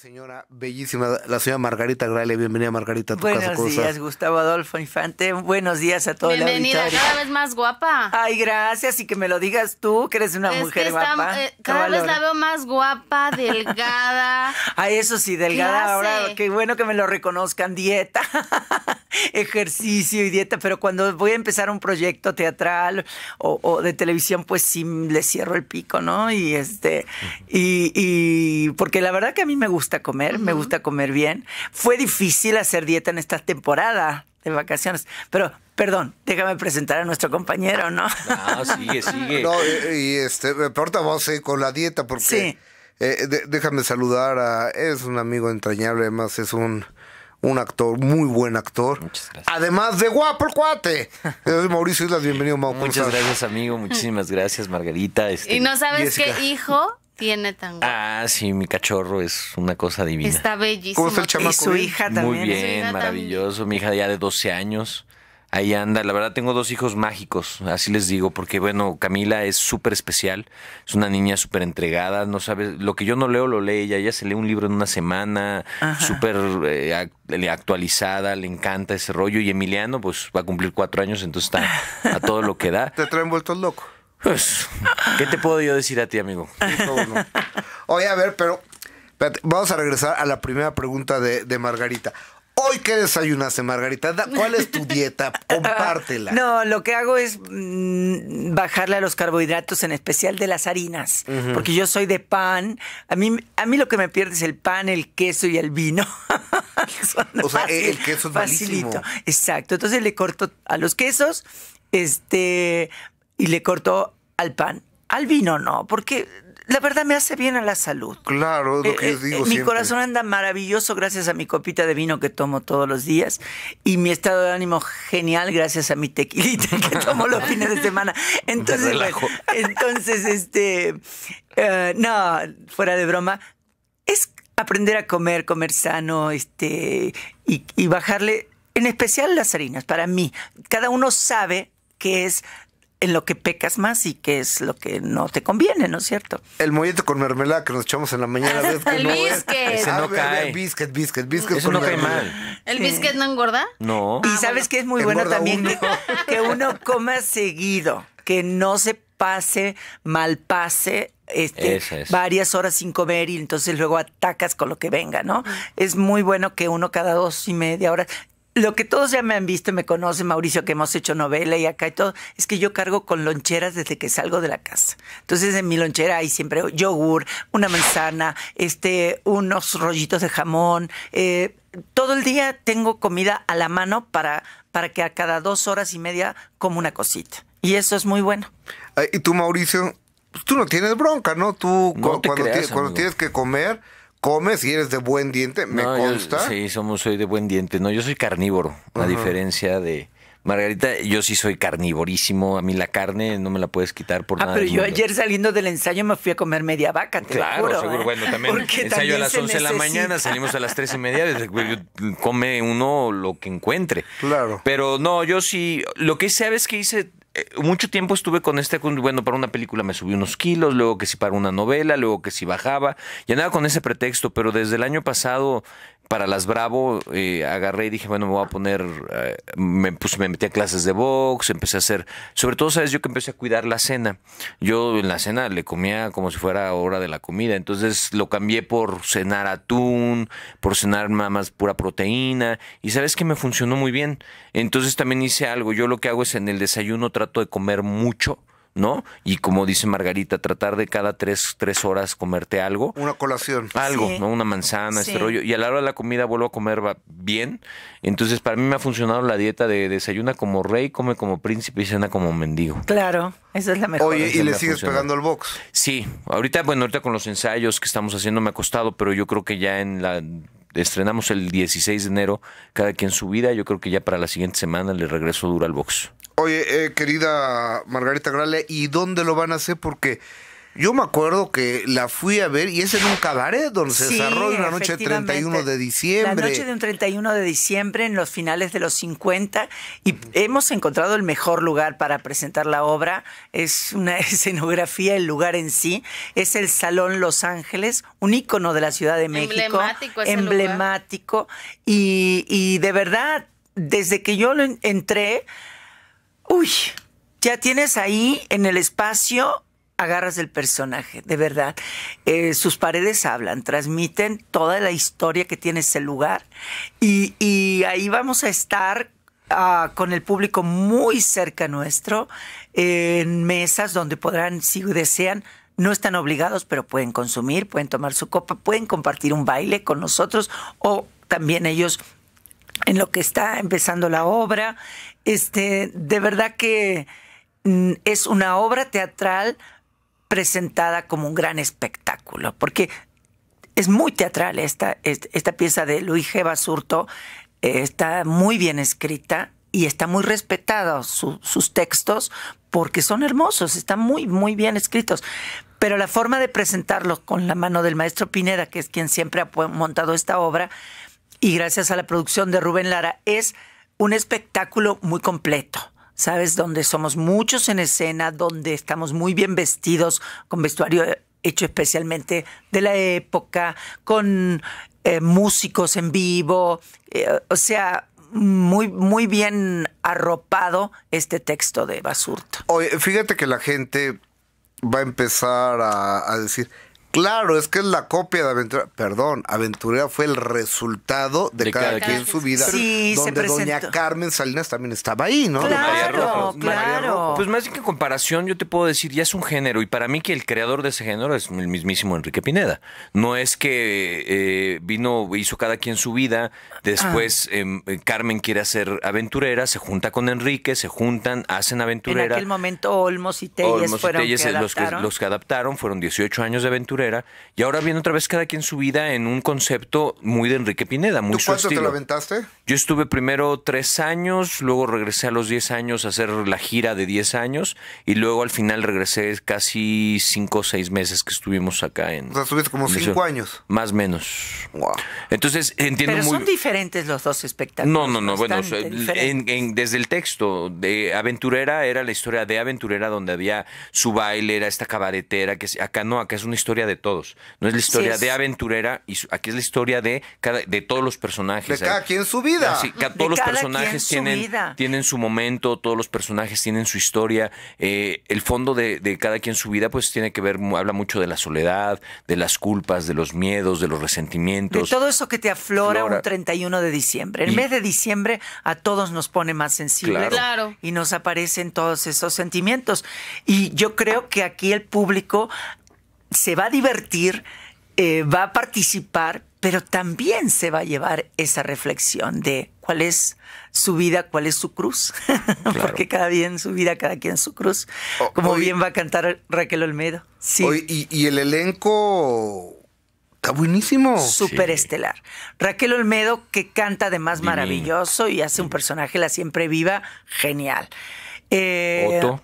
señora bellísima, la señora Margarita Grale, Bienvenida, Margarita. A tu Buenos días, Gustavo Adolfo Infante. Buenos días a todos. Bienvenida, cada vez más guapa. Ay, gracias. Y que me lo digas tú, que eres una mujer guapa. Eh, cada vez la veo más guapa, delgada. Ay, ah, eso sí, delgada. Ahora, qué bueno que me lo reconozcan. Dieta, ejercicio y dieta. Pero cuando voy a empezar un proyecto teatral o, de televisión, pues sí le cierro el pico, ¿no? Y este, y porque la verdad que a mí me gusta comer, me gusta comer bien. Fue difícil hacer dieta en esta temporada de vacaciones, pero Perdón, déjame presentar a nuestro compañero, ¿no? No, ah, sigue, sigue. No, y, este, reportamos vamos con la dieta porque... Eh, déjame saludar a... Es un amigo entrañable, además es un, un actor, muy buen actor. Muchas gracias. Además de guapo el cuate. Eh, mauricio Islas, bienvenido, mauricio. Muchas gracias, amigo. Muchísimas gracias, Margarita. Este, y no sabes qué hijo tiene tan Ah, sí, mi cachorro es una cosa divina. Está bellísimo. el Y su hija también. Muy bien, maravilloso. Mi hija ya de 12 años. Ahí anda, la verdad tengo dos hijos mágicos, así les digo, porque bueno, Camila es súper especial, es una niña súper entregada, no sabes, lo que yo no leo lo lee ella, ella se lee un libro en una semana, súper eh, actualizada, le encanta ese rollo, y Emiliano pues va a cumplir cuatro años, entonces está a todo lo que da. Te traen vueltos loco. Pues, ¿Qué te puedo yo decir a ti, amigo? Oye, a ver, pero vamos a regresar a la primera pregunta de, Margarita. Hoy qué desayunaste, Margarita? ¿Cuál es tu dieta? Compártela. No, lo que hago es mm, bajarle a los carbohidratos, en especial de las harinas, porque yo soy de pan. A mí, a mí lo que me pierde es el pan, el queso y el vino. o sea, el queso es facilito. Exacto. Entonces le corto a los quesos, este, y le cortó al pan. Al vino no, porque la verdad me hace bien a la salud. Claro, lo que yo eh, eh, digo. mi corazón anda maravilloso gracias a mi copita de vino que tomo todos los días y mi estado de ánimo genial gracias a mi tequilita que tomo los fines de semana. Entonces, entonces este, eh, no, fuera de broma, es aprender a comer, comer sano, este, y, y bajarle, en especial las harinas. Para mí, cada uno sabe que es en lo que pecas más y que es lo que no te conviene, ¿no es cierto? El mollete con mermelada que nos echamos en la mañana. que el no Es? no cae. no cae mal. ¿El bisque no engorda? No. Y ah, sabes que es muy bueno también Que, uno coma seguido, que no se pase, mal pase este, varias horas sin comer y entonces luego atacas con lo que venga, ¿no? Mm. Es muy bueno que uno cada dos y media horas lo que todos ya me han visto y me conocen, Mauricio, que hemos hecho novela y acá y todo, es que yo cargo con loncheras desde que salgo de la casa. Entonces en mi lonchera hay siempre yogur, una manzana, este, unos rollitos de jamón. Eh, todo el día tengo comida a la mano para, para que a cada dos horas y media como una cosita. Y eso es muy bueno. Ah, y tú, Mauricio, pues, tú no tienes bronca, ¿no? Tú cuando, cuando tienes que comer comes y eres de buen diente, me consta. sí, somos, soy de buen diente. No, yo soy carnívoro, a diferencia de... Margarita, yo sí soy carnívorísimo. A mí la carne no me la puedes quitar por ah, nada. Ah, pero yo ayer saliendo del ensayo me fui a comer media vaca, te claro, seguro. ¿eh? Bueno, también ensayo a las 11 de la mañana, salimos a las 13 y media. Come uno lo que encuentre. Claro. Pero no, yo sí. Lo que sabes que hice eh, mucho tiempo estuve con este, bueno, para una película me subí unos kilos, luego que si para una novela, luego que si bajaba, ya nada con ese pretexto, pero desde el año pasado para las Bravo eh, agarré y dije, bueno, me voy a poner, eh, me, pues, me metí a clases de box, empecé a hacer, sobre todo, sabes, yo que empecé a cuidar la cena. Yo en la cena le comía como si fuera hora de la comida, entonces lo cambié por cenar atún, por cenar nada más pura proteína, y sabes que me funcionó muy bien. Entonces también hice algo, yo lo que hago es en el desayuno trato de comer mucho ¿no? Y como dice Margarita, tratar de cada tres, tres horas comerte algo. Una colación. Algo, ¿no? Una manzana, este rollo. Y a la hora de la comida vuelvo a comer bien. Entonces, para mí me ha funcionado la dieta de desayuna como rey, come como príncipe y cena como mendigo. Claro, esa es la mejor. ¿y le sigues pegando al box? Sí, ahorita, bueno, ahorita con los ensayos que estamos haciendo me ha costado, pero yo creo que ya en la estrenamos el 16 de enero, cada quien su vida. Yo creo que ya para la siguiente semana le regreso duro al box. Oye, eh, querida Margarita Grale, ¿y dónde lo van a hacer? Porque yo me acuerdo que la fui a ver y es un cabaret donde se desarrolló desarrolla la noche del 31 de diciembre. La noche de un 31 de diciembre en los finales de los 50 y hemos encontrado el mejor lugar para presentar la obra. Es una escenografía, el lugar en sí. Es el Salón Los Ángeles, un ícono de la Ciudad de México. Emblemático. Y, de verdad, desde que yo lo entré, uy, ya tienes ahí en el espacio agarras el personaje, de verdad. Eh, sus paredes hablan, transmiten toda la historia que tiene ese lugar y, ahí vamos a estar ah, con el público muy cerca nuestro, en mesas donde podrán, si desean, no están obligados, pero pueden consumir, pueden tomar su copa, pueden compartir un baile con nosotros o también ellos en lo que está empezando la obra. Este, de verdad que mm, es una obra teatral presentada como un gran espectáculo, porque es muy teatral esta, esta pieza de Luis G. Basurto, eh, está muy bien escrita y está muy respetado sus textos porque son hermosos, están muy, muy bien escritos. Pero la forma de presentarlos con la mano del maestro Pineda, que es quien siempre ha montado esta obra, y gracias a la producción de Rubén Lara, es un espectáculo muy completo ¿sabes? Donde somos muchos en escena, donde estamos muy bien vestidos, con vestuario eh, hecho especialmente de la época, con eh, músicos en vivo, eh, o sea, muy, muy bien arropado este texto de Basurto. Oye, fíjate que la gente va a empezar a decir, Claro, es que es la copia de Aventura. Perdón, Aventurera fue el resultado de, cada, quien en su vida. Sí, donde Doña Carmen Salinas también estaba ahí, ¿no? Claro, claro. Pues más que en comparación, yo te puedo decir, ya es un género. Y para mí que el creador de ese género es el mismísimo Enrique Pineda. No es que eh, vino, hizo cada quien su vida. Después ah. em, eh, Carmen quiere hacer aventurera, se junta con Enrique, se juntan, hacen aventurera. En aquel momento Olmos y Telles Olmos fueron y Telles, los, que, los que adaptaron fueron 18 años de aventurera y ahora viene otra vez cada quien su vida en un concepto muy de Enrique Pineda, muy ¿Tú cuánto te lo aventaste? Yo estuve primero tres años, luego regresé a los diez años a hacer la gira de diez años y luego al final regresé casi cinco o seis meses que estuvimos acá en. O sea, estuviste como cinco años. Más o menos. Entonces entiendo Pero muy... son diferentes los dos espectáculos. No, no, no. Bueno, desde el texto de Aventurera era la historia de Aventurera donde había su baile, era esta cabaretera que acá no, acá es una historia de de todos. No es la historia de aventurera, y aquí es la historia de cada, de todos los personajes. De cada quien su vida. cada, todos los personajes tienen, vida. tienen su momento, todos los personajes tienen su historia. Eh, el fondo de, cada quien su vida, pues tiene que ver, habla mucho de la soledad, de las culpas, de los miedos, de los resentimientos. De todo eso que te aflora, un 31 de diciembre. El mes de diciembre a todos nos pone más sensibles claro. y nos aparecen todos esos sentimientos. Y yo creo que aquí el público se va a divertir, eh, va a participar, pero también se va a llevar esa reflexión de cuál es su vida, cuál es su cruz, porque cada bien su vida, cada quien su cruz, como bien va a cantar Raquel Olmedo. Sí. y, el elenco está buenísimo. Súper estelar. Raquel Olmedo, que canta además maravilloso y hace un personaje, la siempre viva, genial. Eh, Otto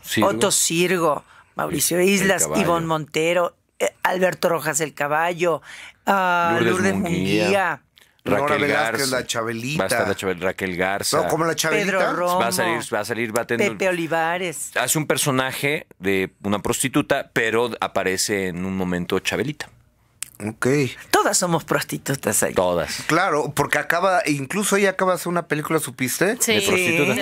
Sirgo. Otto Mauricio Islas, Ivonne Montero, eh, Alberto Rojas el Caballo, ah, Lourdes, Lourdes, Munguía. Raquel Garza la Chabelita. Va a estar la Chabel, Raquel Garza. No, como la Chabelita. Pedro Romo, va a salir, va a tener, Pepe Olivares. Hace un personaje de una prostituta, pero aparece en un momento Chabelita. Ok. Todas somos prostitutas ahí. Todas. Claro, porque acaba, incluso ella acaba de hacer una película, ¿supiste? Sí.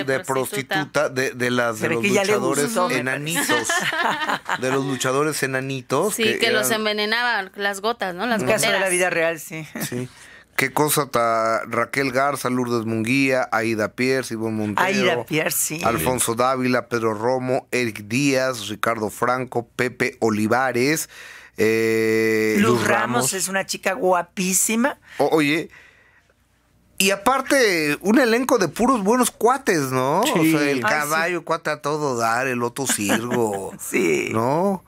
De prostituta. De, de de, las de los luchadores enanitos. de los luchadores enanitos. Sí, que, los envenenaban las gotas, ¿no? Las gotas. Caso de la vida real, sí. Sí. Qué cosa está Raquel Garza, Lourdes Munguía, Aida Pierce, Ivonne Montero, Aida Pierce, Alfonso Dávila, Pedro Romo, Eric Díaz, Ricardo Franco, Pepe Olivares, eh, Luz, Ramos. es una chica guapísima. oye. Y aparte, un elenco de puros buenos cuates, ¿no? el caballo, cuate a todo dar, el otro cirgo. sí. ¿No?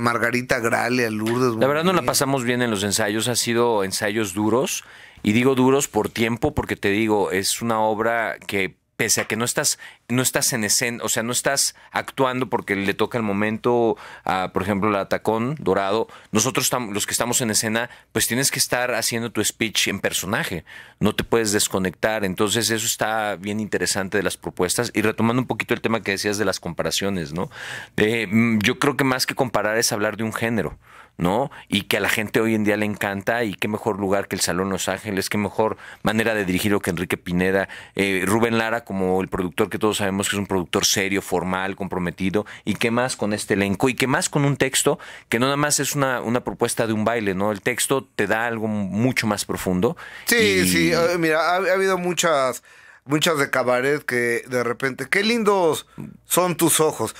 Margarita a Lourdes. La verdad no la pasamos bien en los ensayos, ha sido ensayos duros. Y digo duros por tiempo porque te digo, es una obra que pese a que no estás, no estás en escena, o sea, no estás actuando porque le toca el momento a, por ejemplo, la Tacón Dorado, nosotros los que estamos en escena, pues tienes que estar haciendo tu speech en personaje, no te puedes desconectar, entonces eso está bien interesante de las propuestas y retomando un poquito el tema que decías de las comparaciones, ¿no? Eh, mm, yo creo que más que comparar es hablar de un género. ¿no? Y que a la gente hoy en día le encanta y qué mejor lugar que el Salón Los Ángeles, qué mejor manera de dirigirlo que Enrique Pineda, eh, Rubén Lara como el productor que todos sabemos que es un productor serio, formal, comprometido y qué más con este elenco y qué más con un texto que no nada más es una, una propuesta de un baile, ¿no? El texto te da algo mucho más profundo. Sí, sí, eh, mira, ha habido muchas muchas de cabaret que de repente, qué lindos son tus ojos,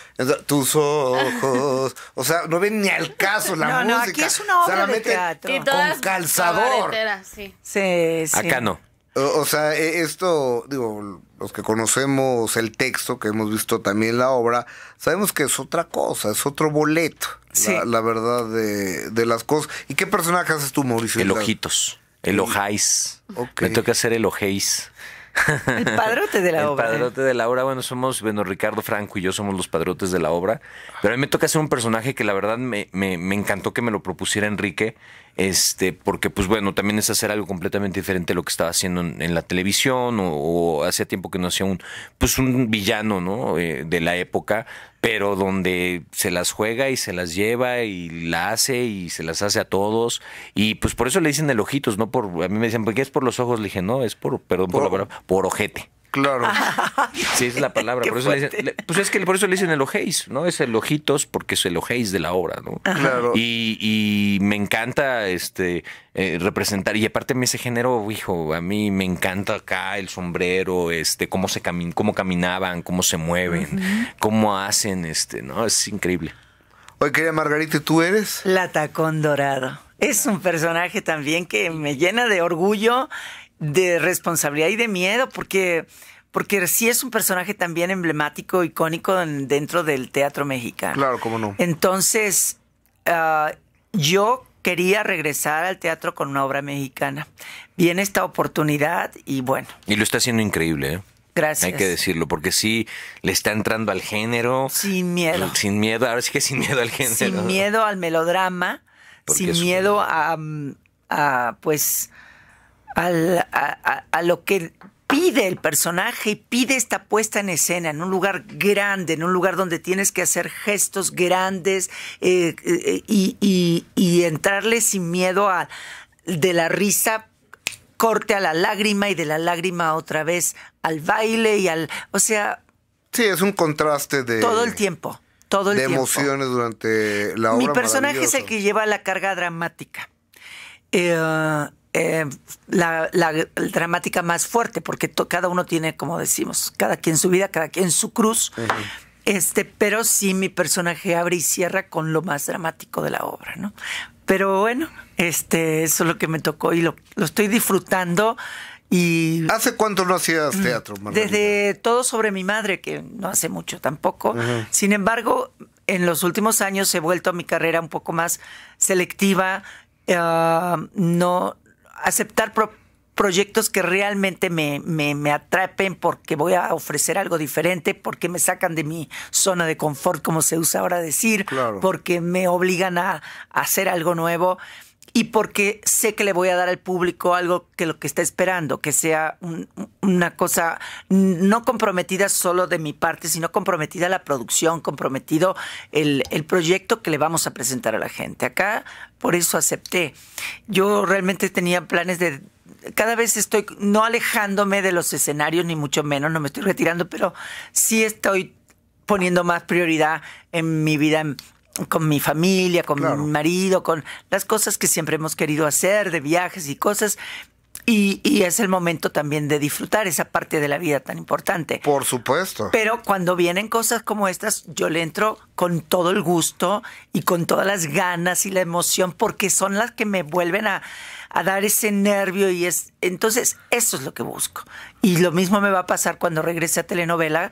tus ojos, o sea, no ven ni al caso la música. aquí es una obra de teatro. con calzador. Acá no. O, sea, e, esto, digo, los que conocemos el texto, que hemos visto también la obra, sabemos que es otra cosa, es otro boleto, sí. la, verdad de, las cosas. ¿Y qué personajes haces tú, Mauricio? El Ojitos, el tengo Me toca hacer el El padrote de la obra. El ¿eh? padrote de la obra. Bueno, somos, bueno, Ricardo Franco y yo somos los padrotes de la obra. Pero a mí me toca hacer un personaje que la verdad me, me, encantó que me lo propusiera Enrique. Este, porque, pues bueno, también es hacer algo completamente diferente a lo que estaba haciendo en, la televisión, o, hacía tiempo que no hacía un, pues un villano, ¿no? Eh, de la época, pero donde se las juega y se las lleva y la hace y se las hace a todos. Y pues por eso le dicen el ojitos, no por. A mí me dicen, ¿por pues, qué es por los ojos? Le dije, no, es por, perdón la por ojete. Claro. sí, es la palabra. por eso le dicen, pues es que por eso le dicen el ojéis, ¿no? Es el ojitos porque es el ojéis de la obra, ¿no? Claro. Y, y me encanta este eh, representar. Y aparte me ese género, hijo, a mí me encanta acá el sombrero, este, cómo se camin cómo caminaban, cómo se mueven, cómo hacen, este, ¿no? Es increíble. Oye, querida Margarita, ¿tú eres? La tacón dorado. Es un personaje también que me llena de orgullo de responsabilidad y de miedo, porque, porque sí es un personaje también emblemático, icónico dentro del teatro mexicano. Claro, cómo no. Entonces, ah, yo quería regresar al teatro con una obra mexicana. Viene esta oportunidad y bueno. Y lo está haciendo increíble, ¿eh? Gracias. Hay que decirlo, porque sí le está entrando al género. Sin miedo. Sin miedo, ahora sí que sin miedo al género. Sin miedo al melodrama, sin miedo a, a, pues, a, lo que pide el personaje y pide esta puesta en escena en un lugar grande, en un lugar donde tienes que hacer gestos grandes eh, eh, y, entrarle sin miedo a, de la risa corte a la lágrima y de la lágrima otra vez al baile y al... O sea... Sí, es un contraste de... Todo el tiempo, todo el de emociones durante la obra. Mi personaje es el que lleva la carga dramática. Eh, eh, la, dramática más fuerte, porque cada uno tiene, como decimos, cada quien su vida, cada quien su cruz. Este, pero sí mi personaje abre y cierra con lo más dramático de la obra, ¿no? Pero bueno, este, eso es lo que me tocó y lo, estoy disfrutando. Y ¿Hace cuánto no hacías mm, teatro, Desde todo sobre mi madre, que no hace mucho tampoco. Sin embargo, en los últimos años he vuelto a mi carrera un poco más selectiva. Ah, no, aceptar proyectos que realmente me, me, me, atrapen porque voy a ofrecer algo diferente, porque me sacan de mi zona de confort, como se usa ahora decir, porque me obligan a hacer algo nuevo y porque sé que le voy a dar al público algo que lo que está esperando, que sea una cosa no comprometida solo de mi parte, sino comprometida la producción, comprometido el, el proyecto que le vamos a presentar a la gente. Acá por eso acepté. Yo realmente tenía planes de cada vez estoy no alejándome de los escenarios, ni mucho menos, no me estoy retirando, pero sí estoy poniendo más prioridad en mi vida con mi familia, con mi marido, con las cosas que siempre hemos querido hacer, de viajes y cosas. Y, es el momento también de disfrutar esa parte de la vida tan importante. Por supuesto. Pero cuando vienen cosas como estas, yo le entro con todo el gusto y con todas las ganas y la emoción, porque son las que me vuelven a, a dar ese nervio y es... Entonces, eso es lo que busco. Y lo mismo me va a pasar cuando regrese a telenovela.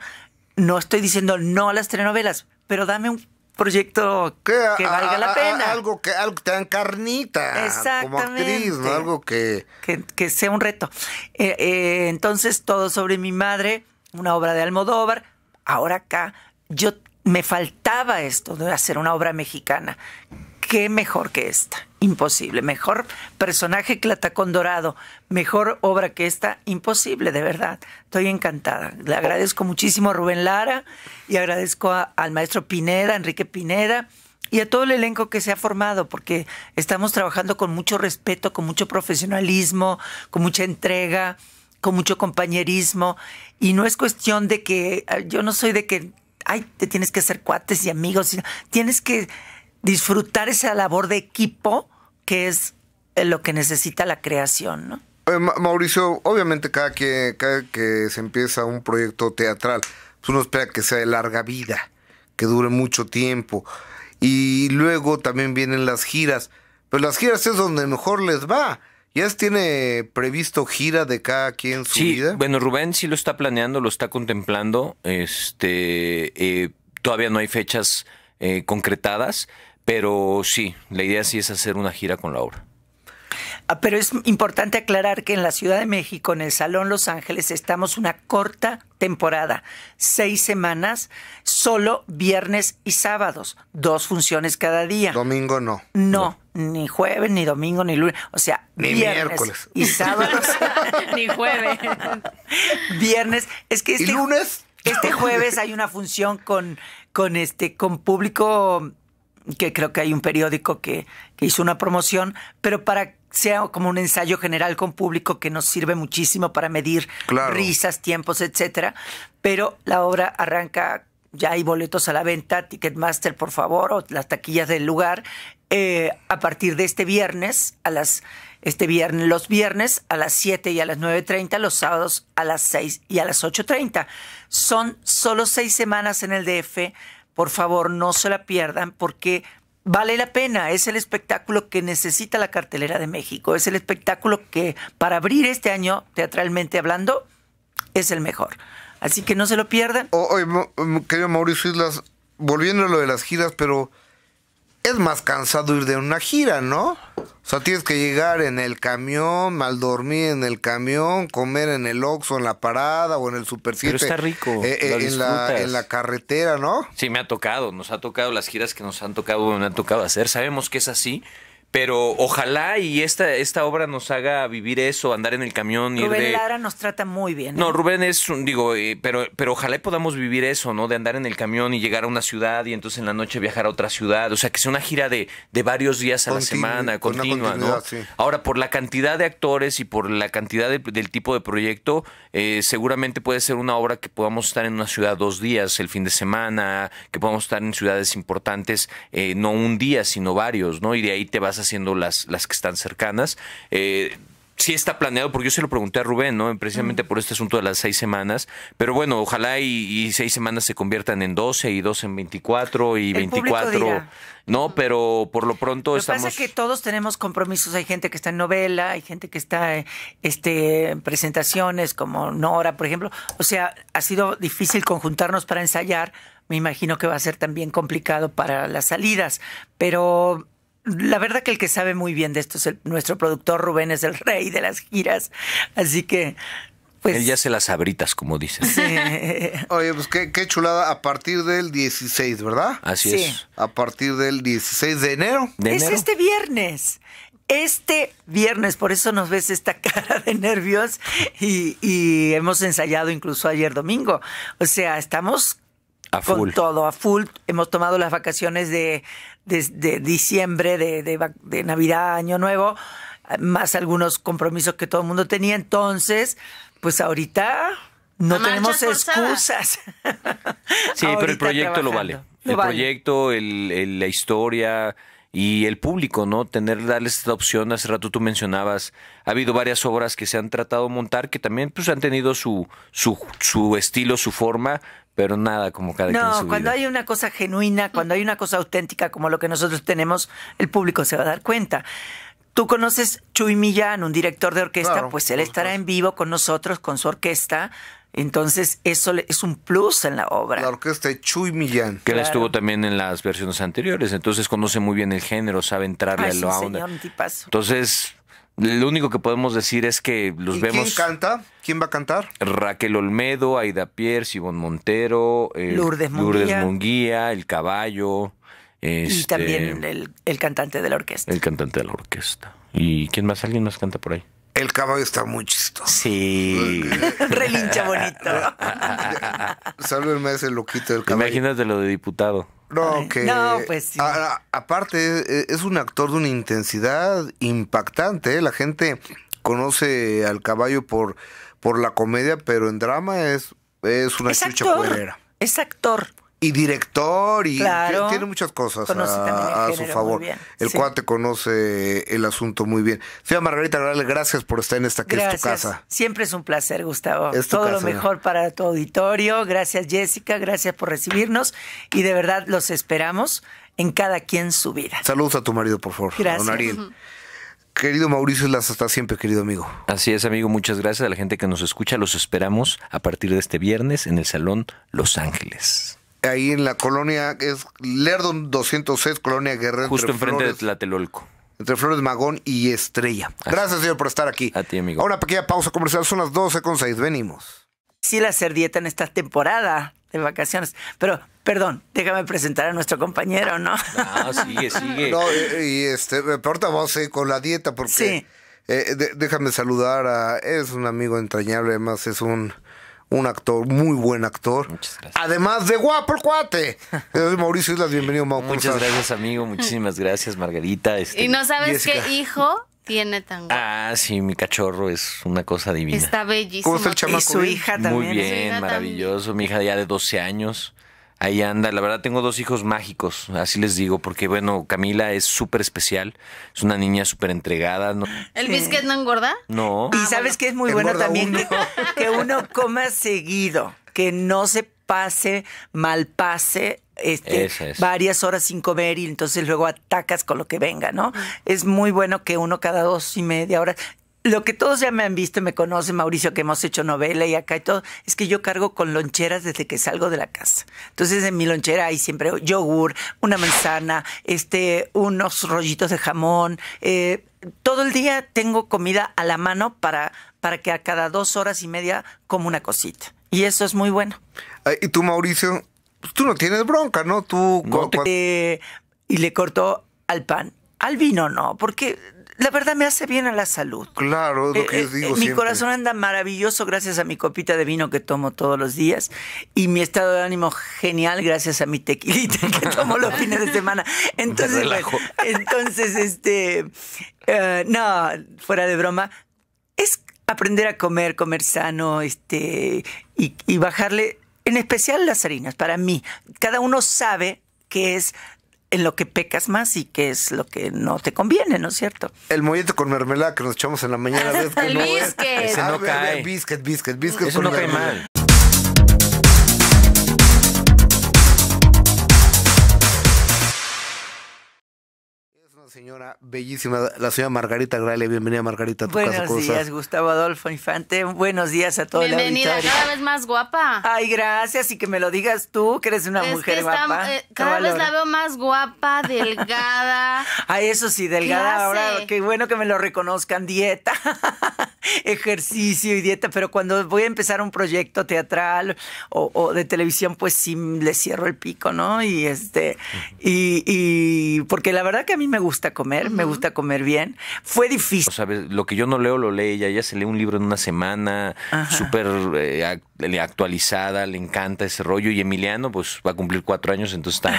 No estoy diciendo no a las telenovelas, pero dame un proyecto que, valga la pena. algo que algo te dan carnita como actriz, algo que... que... sea un reto. Eh, eh, entonces, todo sobre mi madre, una obra de Almodóvar, ahora acá, yo me faltaba esto de hacer una obra mexicana. ¿Qué mejor que esta? imposible. Mejor personaje que la Dorado, mejor obra que esta, imposible, de verdad. Estoy encantada. Le agradezco muchísimo a Rubén Lara y agradezco al maestro Pineda, Enrique Pineda. Y a todo el elenco que se ha formado, porque estamos trabajando con mucho respeto, con mucho profesionalismo, con mucha entrega, con mucho compañerismo. Y no es cuestión de que, eh, yo no soy de que, ay, te tienes que hacer cuates y amigos, tienes que disfrutar esa labor de equipo que es eh, lo que necesita la creación, ¿no? Eh, Mauricio, obviamente cada que, que se empieza un proyecto teatral, pues uno espera que sea de larga vida, que dure mucho tiempo. Y luego también vienen las giras. Pero pues las giras es donde mejor les va. ¿Ya tiene previsto gira de cada quien su sí, vida? Bueno, Rubén sí lo está planeando, lo está contemplando. Este, eh, todavía no hay fechas concretadas, pero sí, la idea sí es hacer una gira con la obra. Ah, pero es importante aclarar que en la Ciudad de México, en el Salón Los Ángeles, estamos una corta temporada, seis semanas, solo viernes y sábados, dos funciones cada día. Domingo no. No, ni jueves, ni domingo, ni lunes, o sea, ni viernes miércoles. Y sábados. ni jueves. viernes, es que este, ¿Y lunes? este jueves hay una función con, con, este, con público que creo que hay un periódico que, hizo una promoción, pero para sea como un ensayo general con público que nos sirve muchísimo para medir risas, tiempos, etcétera. Pero la obra arranca, ya hay boletos a la venta, Ticketmaster, por favor, o las taquillas del lugar, eh, a partir de este viernes, a las este viernes, los viernes a las 7 y a las 9.30, los sábados a las 6 y a las 8.30. Son solo seis semanas en el DF por favor, no se la pierdan porque vale la pena. Es el espectáculo que necesita la cartelera de México. Es el espectáculo que para abrir este año, teatralmente hablando, es el mejor. Así que no se lo pierdan. Oye, querido Mauricio Islas, volviendo a lo de las giras, pero es más cansado ir de una gira, ¿no? sea, tienes que llegar en el camión, mal dormir en el camión, comer en el Oxxo, en la parada o en el Super Pero está rico. Eh, eh, en, la, carretera, ¿no? Sí, me ha tocado. Nos ha tocado las giras que nos han tocado, me han tocado hacer. Sabemos que es así pero ojalá y esta, esta obra nos haga vivir eso, andar en el camión. y Rubén Lara nos trata muy bien. No, ¿eh? Rubén es un, digo, eh, pero, pero ojalá podamos vivir eso, ¿no? De andar en el camión y llegar a una ciudad y entonces en la noche viajar a otra ciudad. O sea, que sea una gira de, varios días a la semana, continua, ¿no? Ahora, por la cantidad de actores y por la cantidad del tipo de proyecto, eh, seguramente puede ser una obra que podamos estar en una ciudad dos días el fin de semana, que podamos estar en ciudades importantes, no un día, sino varios, ¿no? Y de ahí te vas a haciendo las, las que están cercanas. Eh, sí está planeado, porque yo se lo pregunté a Rubén, ¿no? Precisamente mm. por este asunto de las seis semanas. Pero bueno, ojalá y, seis semanas se conviertan en doce y dos en veinticuatro y veinticuatro No, pero por lo pronto lo estamos. Pasa que todos tenemos compromisos. Hay gente que está en novela, hay gente que está este, en presentaciones, como Nora, por ejemplo. O sea, ha sido difícil conjuntarnos para ensayar. Me imagino que va a ser también complicado para las salidas. Pero la verdad que el que sabe muy bien de esto es nuestro productor Rubén, es el rey de las giras. Así que pues, ya se las abritas, como dices. Oye, pues qué, chulada. A partir del 16, ¿verdad? Así es. A partir del 16 de enero. es este viernes. Este viernes, por eso nos ves esta cara de nervios y hemos ensayado incluso ayer domingo. O sea, estamos a full. Con todo, a full. Hemos tomado las vacaciones de, de, diciembre, de, de, Navidad, Año Nuevo, más algunos compromisos que todo el mundo tenía. Entonces, pues ahorita no tenemos excusas. sí, pero el proyecto lo vale. el proyecto, el, la historia y el público, ¿no? Tener, darles esta opción. Hace rato tú mencionabas, ha habido varias obras que se han tratado de montar que también pues han tenido su, su, su estilo, su forma, pero nada como cada no, quien cuando hay una cosa genuina, cuando hay una cosa auténtica como lo que nosotros tenemos, el público se va a dar cuenta. Tú conoces Chuy Millán, un director de orquesta, pues él estará en vivo con nosotros, con su orquesta. Entonces, eso es un plus en la obra. La orquesta de Chuy Millán. Que él estuvo también en las versiones anteriores. Entonces, conoce muy bien el género, sabe entrarle Ay, a la sí, Señor, tipazo. Entonces, lo único que podemos decir es que los vemos. ¿Quién canta? ¿Quién va a cantar? Raquel Olmedo, Aida Pierre, Sibón Montero, eh, Lourdes, Munguía. El Caballo. y este, también el, cantante de la orquesta. El cantante de la orquesta. ¿Y quién más? ¿Alguien más canta por ahí? El caballo está muy chistoso. Sí. Relincha bonito. Sálvenme ese loquito del caballo. Imagínate lo de diputado. No, que. Pues aparte, e, es un actor de una intensidad impactante. ¿eh? La gente conoce al caballo por, por la comedia, pero en drama es, es una es chucha Es actor y director y tiene muchas cosas a, su favor. El cual te conoce el asunto muy bien. Señora Margarita gracias por estar en esta que casa. Siempre es un placer, Gustavo. Todo lo mejor para tu auditorio. Gracias, Jessica. Gracias por recibirnos y de verdad los esperamos en cada quien su vida. Saludos a tu marido, por favor. Gracias. Don Querido Mauricio las hasta siempre, querido amigo. Así es, amigo. Muchas gracias a la gente que nos escucha. Los esperamos a partir de este viernes en el Salón Los Ángeles ahí en la colonia, es Lerdon 206, colonia Guerrero. Justo enfrente de Tlatelolco. Entre Flores Magón y Estrella. Gracias, señor, por estar aquí. A ti, amigo. Ahora, una pequeña pausa comercial, son las 12 con 6, venimos. Quisiera hacer dieta en esta temporada de vacaciones, pero Perdón, déjame presentar a nuestro compañero, ¿no? No, sigue, sigue. No, eh, eh, y este, eh, ahorita vamos con la dieta porque. déjame saludar a. Es un amigo entrañable, además es un un actor, muy buen actor. Muchas gracias. Además de guapo el cuate. Eh, Mauricio Islas, bienvenido, Mau. Muchas gracias, amigo. Muchísimas gracias, Margarita. Este, y no sabes qué hijo tiene tan guapo. Ah, sí, mi cachorro es una cosa divina. Está bellísimo. ¿Cómo está el chamaco? Y su hija también. Muy bien, maravilloso. Mi hija ya de 12 años ahí anda. La verdad tengo dos hijos mágicos, así les digo, porque bueno, Camila es súper especial, es una niña súper entregada. ¿El biscuit no engorda? No. Ah, y sabes que es muy bueno también que uno coma seguido, que no se pase, mal pase, este, varias horas sin comer y entonces luego atacas con lo que venga, ¿no? Es muy bueno que uno cada dos y media horas, lo que todos ya me han visto, me conocen, Mauricio, que hemos hecho novela y acá y todo, es que yo cargo con loncheras desde que salgo de la casa. Entonces en mi lonchera hay siempre yogur, una manzana, este, unos rollitos de jamón. Eh, todo el día tengo comida a la mano para, para que a cada dos horas y media como una cosita. Y eso es muy bueno. Ah, ¿Y tú, Mauricio? Pues, tú no tienes bronca, ¿no? Tú... Eh, y le cortó al pan. Al vino no, porque la verdad me hace bien a la salud. Claro, lo que yo eh, eh, digo. mi corazón anda maravilloso gracias a mi copita de vino que tomo todos los días y mi estado de ánimo genial gracias a mi tequilita que tomo los fines de semana. Entonces, entonces este, eh, no, fuera de broma, es aprender a comer, comer sano, este, y, y bajarle, en especial las harinas. Para mí, cada uno sabe que es en lo que pecas más y que es lo que no te conviene, ¿no es cierto? El mollete con mermelada que nos echamos en la mañana. el no biscuit. Ese no cae. Biscuit, biscuit, biscuit. Eso no cae mal. señora bellísima, la señora Margarita Grale, Bienvenida, Margarita. A tu Buenos días, Gustavo Adolfo Infante. Buenos días a todos. Bienvenida, cada vez más guapa. Ay, gracias. Y que me lo digas tú, que eres una mujer guapa. Eh, cada vez la veo más guapa, delgada. Ay, ah, eso sí, delgada. Ahora, qué bueno que me lo reconozcan. Dieta, ejercicio y dieta. Pero cuando voy a empezar un proyecto teatral o, de televisión, pues sí le cierro el pico, ¿no? Y este, y porque la verdad que a mí me gusta gusta comer, me gusta comer bien. Fue difícil. lo que yo no leo lo lee ella, ella se lee un libro en una semana, súper eh, actualizada, le encanta ese rollo y Emiliano pues va a cumplir cuatro años, entonces está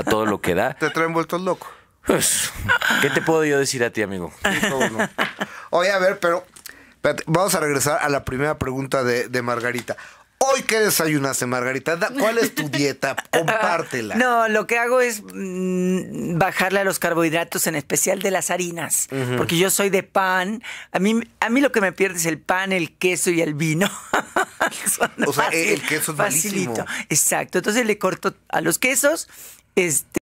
a todo lo que da. Te traen vueltos loco. Pues, ¿qué te puedo yo decir a ti, amigo? Oye, a ver, pero vamos a regresar a la primera pregunta de Margarita. Hoy que desayunaste, Margarita, ¿cuál es tu dieta? Compártela. No, lo que hago es mm, bajarle a los carbohidratos, en especial de las harinas, porque yo soy de pan. A mí, a mí lo que me pierde es el pan, el queso y el vino. o sea, el queso es facilito. Exacto. Entonces le corto a los quesos, este.